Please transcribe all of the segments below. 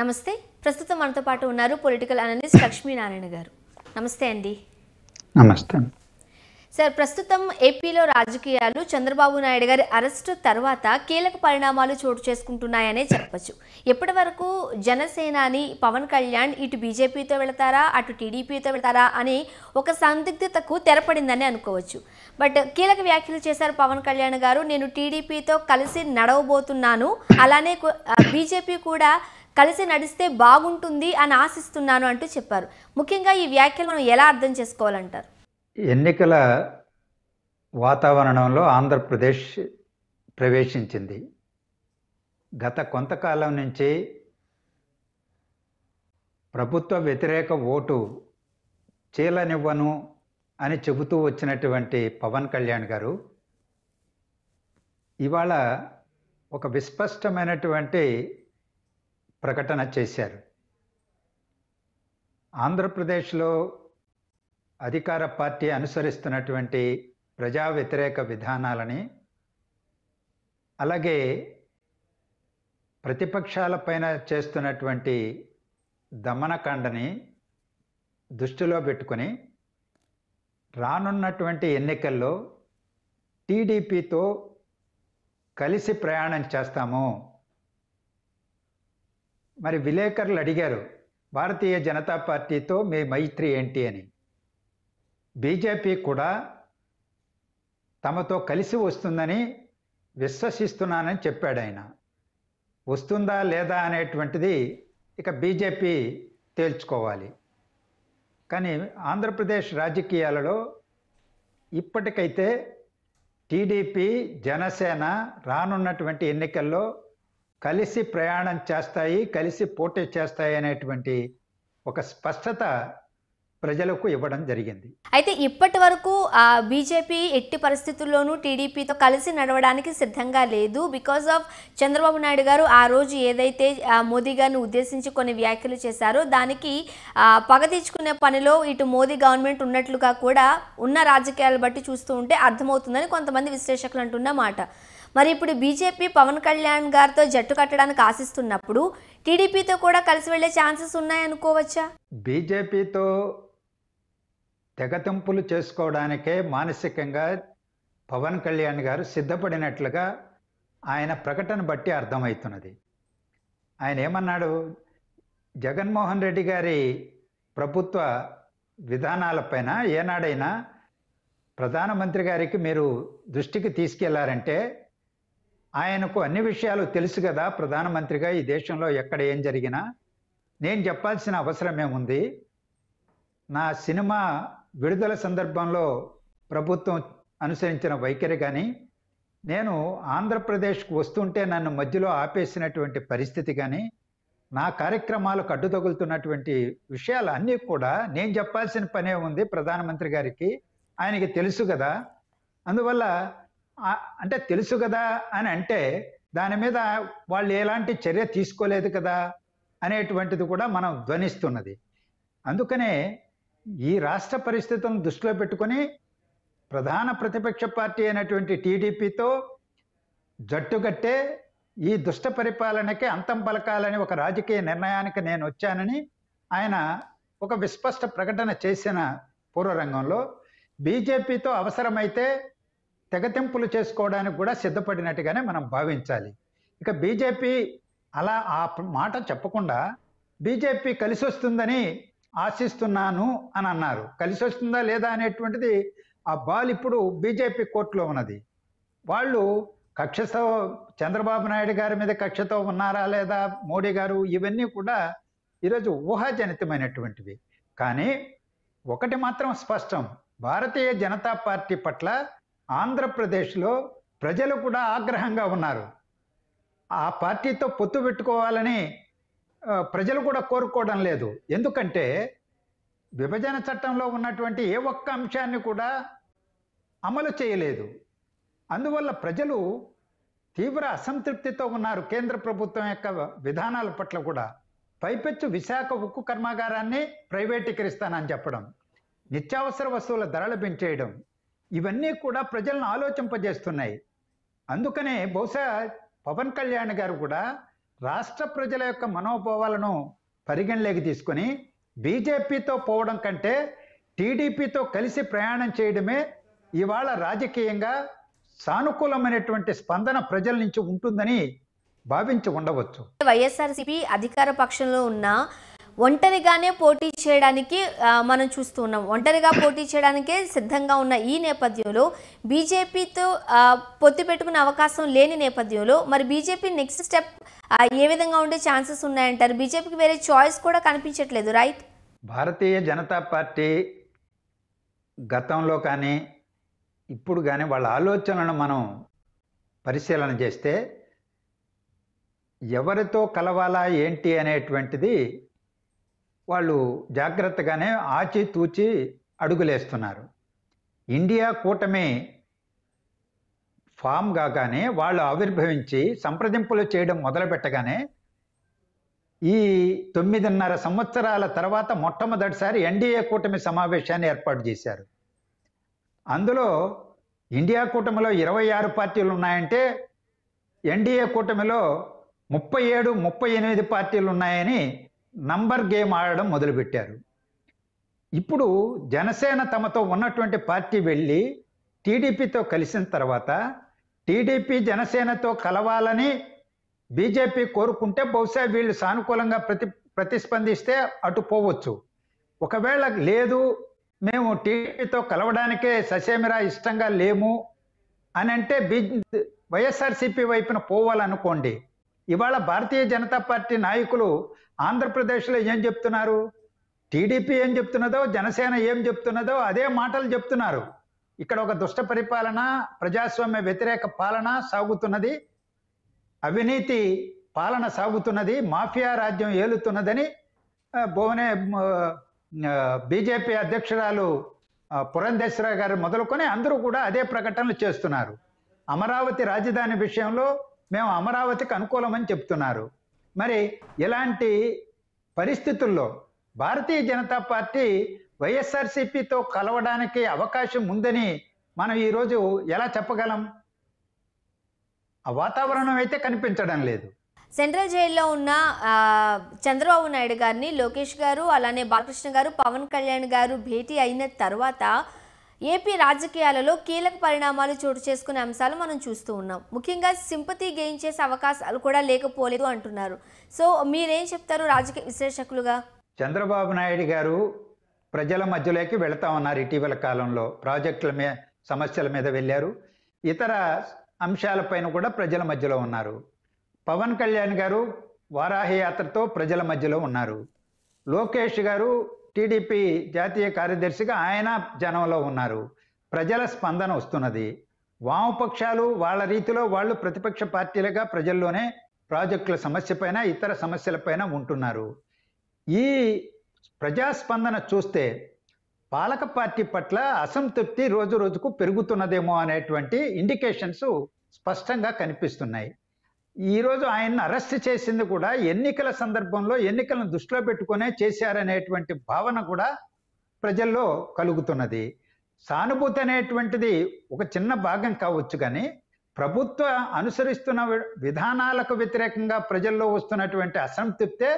నమస్తే ప్రస్తుతం మనతో పాటు ఉన్నారు పొలిటికల్ అనలిస్ట్ లక్ష్మీనారాయణ గారు నమస్తే అండి నమస్తే సార్ ప్రస్తుతం ఏపీలో రాజకీయాలు చంద్రబాబు నాయుడు గారి అరెస్టు తర్వాత కీలక పరిణామాలు చోటు చేసుకుంటున్నాయనే చెప్పచ్చు ఎప్పటి వరకు జనసేనాని పవన్ కళ్యాణ్ ఇటు బీజేపీతో వెళతారా అటు టీడీపీతో వెళతారా అని ఒక సందిగ్ధతకు తెరపడిందని అనుకోవచ్చు బట్ కీలక వ్యాఖ్యలు చేశారు పవన్ కళ్యాణ్ గారు నేను టీడీపీతో కలిసి నడవబోతున్నాను అలానే బీజేపీ కూడా కలిసి నడిస్తే బాగుంటుంది అని ఆశిస్తున్నాను అంటూ చెప్పారు ముఖ్యంగా ఈ వ్యాఖ్యలు మనం ఎలా అర్థం చేసుకోవాలంటారు ఎన్నికల వాతావరణంలో ఆంధ్రప్రదేశ్ ప్రవేశించింది గత కొంతకాలం నుంచి ప్రభుత్వ వ్యతిరేక ఓటు చీలనివ్వను అని చెబుతూ వచ్చినటువంటి పవన్ కళ్యాణ్ గారు ఇవాళ ఒక విస్పష్టమైనటువంటి ప్రకటన చేశారు ఆంధ్రప్రదేశ్లో అధికార పార్టీ అనుసరిస్తున్నటువంటి ప్రజా వ్యతిరేక విధానాలని అలాగే ప్రతిపక్షాలపైన చేస్తున్నటువంటి దమనకాండని దృష్టిలో పెట్టుకొని రానున్నటువంటి ఎన్నికల్లో టీడీపీతో కలిసి ప్రయాణం చేస్తాము మరి విలేకరులు అడిగారు భారతీయ జనతా పార్టీతో మీ మైత్రి ఏంటి అని బీజేపీ కూడా తమతో కలిసి వస్తుందని విశ్వసిస్తున్నానని చెప్పాడు ఆయన వస్తుందా లేదా అనేటువంటిది ఇక బీజేపీ తేల్చుకోవాలి కానీ ఆంధ్రప్రదేశ్ రాజకీయాలలో ఇప్పటికైతే టీడీపీ జనసేన రానున్నటువంటి ఎన్నికల్లో కలిసి ప్రయాణం చేస్తాయి కలిసి పోటీ చేస్తాయి అనేటువంటి ఒక స్పష్టత ప్రజలకు ఇవ్వడం జరిగింది అయితే ఇప్పటి వరకు బీజేపీ ఎట్టి పరిస్థితుల్లోనూ టీడీపీతో కలిసి నడవడానికి సిద్ధంగా లేదు బికాస్ ఆఫ్ చంద్రబాబు నాయుడు గారు ఆ రోజు ఏదైతే మోదీ గారిని ఉద్దేశించి కొన్ని వ్యాఖ్యలు చేశారో దానికి పగ తీర్చుకునే పనిలో ఇటు మోదీ గవర్నమెంట్ ఉన్నట్లుగా కూడా ఉన్న రాజకీయాలు బట్టి చూస్తూ ఉంటే అర్థమవుతుందని కొంతమంది విశ్లేషకులు అంటున్న మాట మరి ఇప్పుడు బీజేపీ పవన్ కళ్యాణ్ గారితో జట్టు కట్టడానికి ఆశిస్తున్నప్పుడు టీడీపీతో కూడా కలిసి వెళ్లే ఛాన్సెస్ ఉన్నాయనుకోవచ్చా బీజేపీతో తెగతింపులు చేసుకోవడానికే మానసికంగా పవన్ కళ్యాణ్ గారు సిద్ధపడినట్లుగా ఆయన ప్రకటన బట్టి అర్థమవుతున్నది ఆయన ఏమన్నాడు జగన్మోహన్ రెడ్డి గారి ప్రభుత్వ విధానాలపైన ఏనాడైనా ప్రధానమంత్రి గారికి మీరు దృష్టికి తీసుకెళ్లారంటే ఆయనకు అన్ని విషయాలు తెలుసు కదా ప్రధానమంత్రిగా ఈ దేశంలో ఎక్కడ ఏం జరిగినా నేను చెప్పాల్సిన ఉంది నా సినిమా విడుదల సందర్భంలో ప్రభుత్వం అనుసరించిన వైఖరి కానీ నేను ఆంధ్రప్రదేశ్కు వస్తుంటే నన్ను మధ్యలో ఆపేసినటువంటి పరిస్థితి కానీ నా కార్యక్రమాలకు అడ్డు విషయాలు అన్నీ కూడా నేను చెప్పాల్సిన పనే ఉంది ప్రధానమంత్రి గారికి ఆయనకి తెలుసు కదా అందువల్ల అంటే తెలుసు కదా అని అంటే దాని మీద వాళ్ళు ఎలాంటి చర్య తీసుకోలేదు కదా అనేటువంటిది కూడా మనం ధ్వనిస్తున్నది అందుకనే ఈ రాష్ట్ర పరిస్థితులను దృష్టిలో పెట్టుకొని ప్రధాన ప్రతిపక్ష పార్టీ అయినటువంటి టీడీపీతో జట్టుగట్టే ఈ దుష్ట పరిపాలనకి అంతం పలకాలని ఒక రాజకీయ నిర్ణయానికి నేను వచ్చానని ఆయన ఒక విస్పష్ట ప్రకటన చేసిన పూర్వరంగంలో బీజేపీతో అవసరమైతే తెగతింపులు చేసుకోవడానికి కూడా సిద్ధపడినట్టుగానే మనం భావించాలి ఇక బీజేపీ అలా ఆ మాట చెప్పకుండా బీజేపీ కలిసి వస్తుందని ఆశిస్తున్నాను అని అన్నారు కలిసి వస్తుందా లేదా అనేటువంటిది ఆ బాల్ ఇప్పుడు బీజేపీ కోర్టులో ఉన్నది వాళ్ళు కక్షతో చంద్రబాబు నాయుడు గారి మీద కక్షతో ఉన్నారా లేదా మోడీ గారు ఇవన్నీ కూడా ఈరోజు ఊహాజనితమైనటువంటివి కానీ ఒకటి మాత్రం స్పష్టం భారతీయ జనతా పార్టీ పట్ల ఆంధ్రప్రదేశ్లో ప్రజలు కూడా ఆగ్రహంగా ఉన్నారు ఆ పార్టీతో పొత్తు పెట్టుకోవాలని ప్రజలు కూడా కోరుకోవడం లేదు ఎందుకంటే విభజన చట్టంలో ఉన్నటువంటి ఏ ఒక్క అంశాన్ని కూడా అమలు చేయలేదు అందువల్ల ప్రజలు తీవ్ర అసంతృప్తితో ఉన్నారు కేంద్ర ప్రభుత్వం యొక్క విధానాల పట్ల కూడా పైపెచ్చు విశాఖ ఉక్కు కర్మాగారాన్ని ప్రైవేటీకరిస్తానని చెప్పడం నిత్యావసర వస్తువుల ధరలు పెంచేయడం ఇవన్నీ కూడా ప్రజలను ఆలోచింపజేస్తున్నాయి అందుకనే బహుశా పవన్ కళ్యాణ్ గారు కూడా రాష్ట్ర ప్రజల యొక్క మనోభావాలను పరిగణలోకి తీసుకొని బీజేపీతో పోవడం కంటే టీడీపీతో కలిసి ప్రయాణం చేయడమే ఇవాళ రాజకీయంగా సానుకూలమైనటువంటి స్పందన ప్రజల నుంచి ఉంటుందని భావించి ఉండవచ్చు వైఎస్ఆర్సీపీ అధికార పక్షంలో ఉన్న ఒంటరిగానే పోటీ చేయడానికి మనం చూస్తూ ఉన్నాం ఒంటరిగా పోటీ చేయడానికే సిద్ధంగా ఉన్న ఈ నేపథ్యంలో బీజేపీతో పొత్తు పెట్టుకునే అవకాశం లేని నేపథ్యంలో మరి బీజేపీ నెక్స్ట్ స్టెప్ ఏ విధంగా ఉండే ఛాన్సెస్ ఉన్నాయంటారు బీజేపీకి వేరే చాయిస్ కూడా కనిపించట్లేదు రైట్ భారతీయ జనతా పార్టీ గతంలో కానీ ఇప్పుడు కానీ వాళ్ళ ఆలోచనలను మనం పరిశీలన చేస్తే ఎవరితో కలవాలా ఏంటి అనేటువంటిది వాళ్ళు జాగ్రత్తగానే ఆచితూచి అడుగులేస్తున్నారు ఇండియా కూటమి ఫామ్ కాగానే వాళ్ళు ఆవిర్భవించి సంప్రదింపులు చేయడం మొదలుపెట్టగానే ఈ తొమ్మిదిన్నర సంవత్సరాల తర్వాత మొట్టమొదటిసారి ఎన్డీఏ కూటమి సమావేశాన్ని ఏర్పాటు చేశారు అందులో ఇండియా కూటమిలో ఇరవై ఆరు పార్టీలు ఉన్నాయంటే ఎన్డీఏ కూటమిలో ముప్పై ఏడు ముప్పై ఎనిమిది పార్టీలు ఉన్నాయని నంబర్ గేమ్ ఆడడం మొదలుపెట్టారు ఇప్పుడు జనసేన తమతో ఉన్నటువంటి పార్టీ వెళ్ళి టీడీపీతో కలిసిన తర్వాత టీడీపీ జనసేనతో కలవాలని బీజేపీ కోరుకుంటే బహుశా వీళ్ళు సానుకూలంగా ప్రతి ప్రతిస్పందిస్తే అటు పోవచ్చు ఒకవేళ లేదు మేము టీడీపీతో కలవడానికే ససేమిరా ఇష్టంగా లేము అని అంటే బీ వైఎస్ఆర్సీపీ వైపున పోవాలనుకోండి ఇవాళ భారతీయ జనతా పార్టీ నాయకులు ఆంధ్రప్రదేశ్లో ఏం చెప్తున్నారు టీడీపీ ఏం చెప్తున్నదో జనసేన ఏం చెప్తున్నదో అదే మాటలు చెప్తున్నారు ఇక్కడ ఒక దుష్ట పరిపాలన ప్రజాస్వామ్య వ్యతిరేక పాలన సాగుతున్నది అవినీతి పాలన సాగుతున్నది మాఫియా రాజ్యం ఏలుతున్నదని భువనే బీజేపీ అధ్యక్షురాలు పురంధేశ్వర గారు మొదలుకొని అందరూ కూడా అదే ప్రకటనలు చేస్తున్నారు అమరావతి రాజధాని విషయంలో మేము అమరావతికి అనుకూలమని చెప్తున్నారు మరి ఇలాంటి పరిస్థితుల్లో భారతీయ జనతా పార్టీ వైఎస్ఆర్సీపీతో కలవడానికి అవకాశం ఉందని మనం ఈరోజు ఎలా చెప్పగలం ఆ వాతావరణం అయితే కనిపించడం లేదు సెంట్రల్ జైల్లో ఉన్న చంద్రబాబు నాయుడు గారిని లోకేష్ గారు అలానే బాలకృష్ణ గారు పవన్ కళ్యాణ్ గారు భేటీ అయిన తర్వాత ఏపీ రాజకీయాలలో కీలక పరిణామాలు చోటు చేసుకునే అంశాలు మనం చూస్తూ ఉన్నాం ముఖ్యంగా సింపతి గెయిన్ చేసే అవకాశాలు కూడా లేకపోలేదు అంటున్నారు సో మీరేం చెప్తారు రాజకీయ విశ్లేషకులుగా చంద్రబాబు నాయుడు గారు ప్రజల మధ్యలోకి వెళతా ఉన్నారు ఇటీవల కాలంలో ప్రాజెక్టుల మీద సమస్యల మీద వెళ్ళారు ఇతర అంశాలపైన కూడా ప్రజల మధ్యలో ఉన్నారు పవన్ కళ్యాణ్ గారు యాత్రతో ప్రజల మధ్యలో ఉన్నారు లోకేష్ గారు టీడీపీ జాతీయ కార్యదర్శిగా ఆయన జనంలో ఉన్నారు ప్రజల స్పందన వస్తున్నది వామపక్షాలు వాళ్ళ రీతిలో వాళ్ళు ప్రతిపక్ష పార్టీలుగా ప్రజల్లోనే ప్రాజెక్టుల సమస్యపైన ఇతర సమస్యలపైన ఉంటున్నారు ఈ ప్రజాస్పందన చూస్తే పాలక పార్టీ పట్ల అసంతృప్తి రోజు రోజుకు పెరుగుతున్నదేమో అనేటువంటి ఇండికేషన్స్ స్పష్టంగా కనిపిస్తున్నాయి ఈరోజు ఆయన్ని అరెస్ట్ చేసింది కూడా ఎన్నికల సందర్భంలో ఎన్నికలను దృష్టిలో పెట్టుకునే చేశారనేటువంటి భావన కూడా ప్రజల్లో కలుగుతున్నది సానుభూతి అనేటువంటిది ఒక చిన్న భాగం కావచ్చు కానీ ప్రభుత్వ అనుసరిస్తున్న విధానాలకు వ్యతిరేకంగా ప్రజల్లో వస్తున్నటువంటి అసంతృప్తే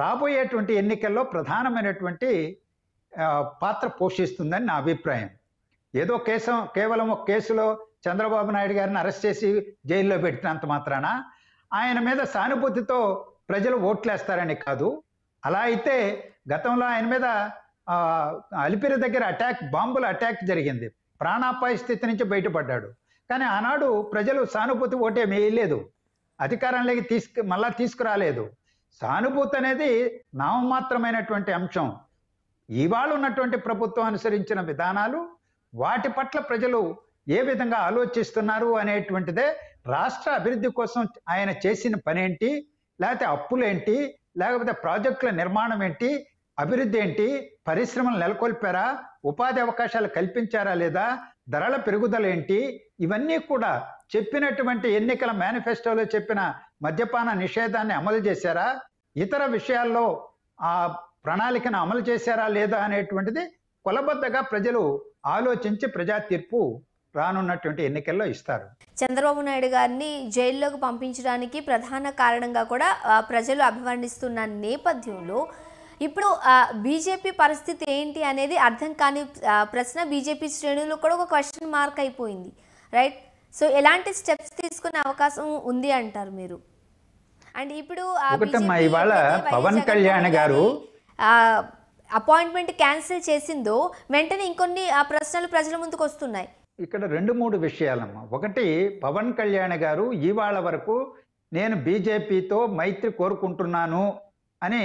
రాబోయేటువంటి ఎన్నికల్లో ప్రధానమైనటువంటి పాత్ర పోషిస్తుందని నా అభిప్రాయం ఏదో కేసం కేవలం ఒక కేసులో చంద్రబాబు నాయుడు గారిని అరెస్ట్ చేసి జైల్లో పెట్టినంత మాత్రాన ఆయన మీద సానుభూతితో ప్రజలు ఓట్లేస్తారని కాదు అలా అయితే గతంలో ఆయన మీద అలిపిరి దగ్గర అటాక్ బాంబుల అటాక్ జరిగింది ప్రాణాపాయ స్థితి నుంచి బయటపడ్డాడు కానీ ఆనాడు ప్రజలు సానుభూతి ఓటే మేయలేదు అధికారంలోకి తీసుకు మళ్ళా తీసుకురాలేదు సానుభూతి అనేది నామమాత్రమైనటువంటి అంశం ఇవాళ ఉన్నటువంటి ప్రభుత్వం అనుసరించిన విధానాలు వాటి పట్ల ప్రజలు ఏ విధంగా ఆలోచిస్తున్నారు అనేటువంటిదే రాష్ట్ర అభివృద్ధి కోసం ఆయన చేసిన పనేంటి లేకపోతే అప్పులేంటి లేకపోతే ప్రాజెక్టుల నిర్మాణం ఏంటి అభివృద్ధి ఏంటి పరిశ్రమలు నెలకొల్పారా ఉపాధి అవకాశాలు కల్పించారా లేదా ధరల పెరుగుదల ఏంటి ఇవన్నీ కూడా చెప్పినటువంటి ఎన్నికల మేనిఫెస్టోలో చెప్పిన మద్యపాన నిషేధాన్ని అమలు చేశారా ఇతర విషయాల్లో ఆ ప్రణాళికను అమలు చేశారా లేదా అనేటువంటిది కొలబద్దగా ప్రజలు ఆలోచించి ప్రజా తీర్పు రానున్నటువంటి ఎన్నికల్లో ఇస్తారు చంద్రబాబు నాయుడు గారిని జైల్లోకి పంపించడానికి ప్రధాన కారణంగా కూడా ప్రజలు అభివర్ణిస్తున్న నేపథ్యంలో ఇప్పుడు బీజేపీ పరిస్థితి ఏంటి అనేది అర్థం కాని ప్రశ్న బీజేపీ శ్రేణులు కూడా ఒక క్వశ్చన్ మార్క్ అయిపోయింది రైట్ సో ఎలాంటి స్టెప్స్ తీసుకునే అవకాశం ఉంది అంటారు మీరు అండ్ ఇప్పుడు పవన్ కళ్యాణ్ గారు అపాయింట్మెంట్ క్యాన్సిల్ చేసిందో వెంటనే ఇంకొన్ని ఆ ప్రశ్నలు ప్రజల ముందుకు వస్తున్నాయి ఇక్కడ రెండు మూడు విషయాలమ్మ ఒకటి పవన్ కళ్యాణ్ గారు ఇవాళ వరకు నేను బీజేపీతో మైత్రి కోరుకుంటున్నాను అని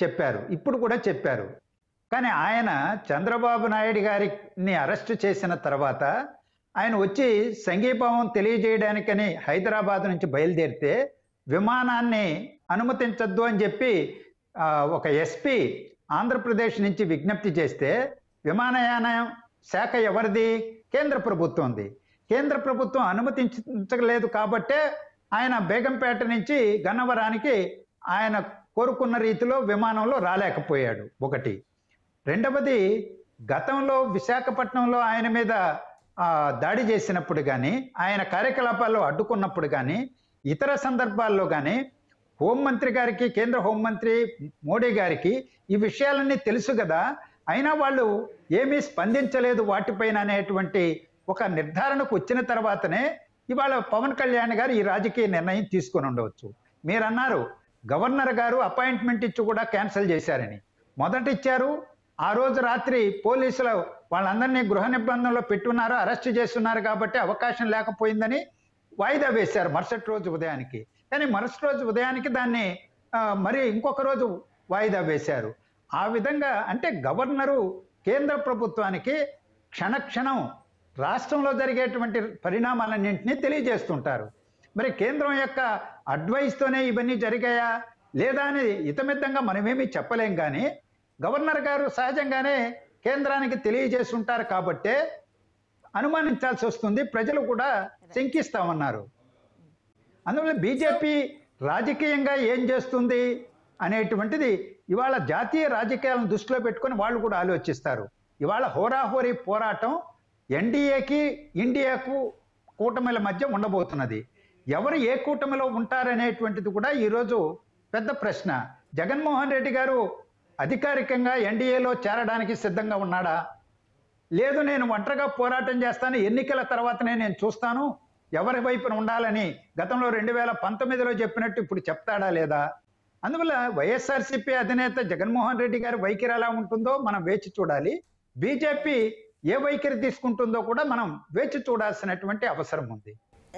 చెప్పారు ఇప్పుడు కూడా చెప్పారు కానీ ఆయన చంద్రబాబు నాయుడు గారిని అరెస్ట్ చేసిన తర్వాత ఆయన వచ్చి సంఘీభావం తెలియజేయడానికని హైదరాబాద్ నుంచి బయలుదేరితే విమానాన్ని అనుమతించద్దు అని చెప్పి ఒక ఎస్పీ ఆంధ్రప్రదేశ్ నుంచి విజ్ఞప్తి చేస్తే విమానయాన శాఖ ఎవరిది కేంద్ర ప్రభుత్వంది కేంద్ర ప్రభుత్వం అనుమతించలేదు కాబట్టే ఆయన బేగంపేట నుంచి గన్నవరానికి ఆయన కోరుకున్న రీతిలో విమానంలో రాలేకపోయాడు ఒకటి రెండవది గతంలో విశాఖపట్నంలో ఆయన మీద దాడి చేసినప్పుడు కానీ ఆయన కార్యకలాపాల్లో అడ్డుకున్నప్పుడు కానీ ఇతర సందర్భాల్లో కానీ హోంమంత్రి గారికి కేంద్ర హోంమంత్రి మోడీ గారికి ఈ విషయాలన్నీ తెలుసు కదా అయినా వాళ్ళు ఏమీ స్పందించలేదు వాటిపైన అనేటువంటి ఒక నిర్ధారణకు వచ్చిన తర్వాతనే ఇవాళ పవన్ కళ్యాణ్ గారు ఈ రాజకీయ నిర్ణయం తీసుకొని ఉండవచ్చు మీరన్నారు గవర్నర్ గారు అపాయింట్మెంట్ ఇచ్చి కూడా క్యాన్సిల్ చేశారని మొదటిచ్చారు ఆ రోజు రాత్రి పోలీసులు వాళ్ళందరినీ గృహ నిబంధనలో పెట్టున్నారు అరెస్ట్ చేస్తున్నారు కాబట్టి అవకాశం లేకపోయిందని వాయిదా వేశారు మరుసటి రోజు ఉదయానికి కానీ మరుసటి రోజు ఉదయానికి దాన్ని మరి ఇంకొక రోజు వాయిదా వేశారు ఆ విధంగా అంటే గవర్నరు కేంద్ర ప్రభుత్వానికి క్షణక్షణం రాష్ట్రంలో జరిగేటువంటి పరిణామాలన్నింటినీ తెలియజేస్తుంటారు మరి కేంద్రం యొక్క అడ్వైస్తోనే ఇవన్నీ జరిగాయా లేదా అని హితమిద్దంగా మనమేమీ చెప్పలేం కానీ గవర్నర్ గారు సహజంగానే కేంద్రానికి తెలియజేస్తుంటారు కాబట్టే అనుమానించాల్సి వస్తుంది ప్రజలు కూడా శంకిస్తామన్నారు అందువల్ల బీజేపీ రాజకీయంగా ఏం చేస్తుంది అనేటువంటిది ఇవాళ జాతీయ రాజకీయాలను దృష్టిలో పెట్టుకొని వాళ్ళు కూడా ఆలోచిస్తారు ఇవాళ హోరాహోరీ పోరాటం ఎన్డీఏకి ఇండియాకు కూటమిల మధ్య ఉండబోతున్నది ఎవరు ఏ కూటమిలో ఉంటారనేటువంటిది కూడా ఈరోజు పెద్ద ప్రశ్న జగన్మోహన్ రెడ్డి గారు అధికారికంగా ఎన్డీఏలో చేరడానికి సిద్ధంగా ఉన్నాడా లేదు నేను ఒంటరిగా పోరాటం చేస్తాను ఎన్నికల తర్వాతనే నేను చూస్తాను ఎవరి వైపున ఉండాలని గతంలో రెండు వేల పంతొమ్మిదిలో చెప్పినట్టు ఇప్పుడు చెప్తాడా లేదా అందువల్ల వైఎస్ఆర్సీపీ అధినేత జగన్మోహన్ రెడ్డి గారి వైఖరి ఎలా ఉంటుందో మనం వేచి చూడాలి బీజేపీ ఏ వైఖరి తీసుకుంటుందో కూడా మనం వేచి చూడాల్సినటువంటి అవసరం ఉంది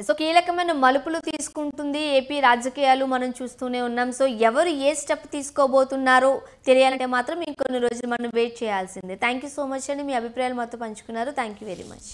సో కీలకమైన మలుపులు తీసుకుంటుంది ఏపీ రాజకీయాలు మనం చూస్తూనే ఉన్నాం సో ఎవరు ఏ స్టెప్ తీసుకోబోతున్నారో తెలియాలంటే మాత్రం ఇంకొన్ని రోజులు మనం వెయిట్ చేయాల్సిందే థ్యాంక్ యూ సో మచ్ అండి మీ అభిప్రాయాలు మాతో పంచుకున్నారు థ్యాంక్ యూ వెరీ మచ్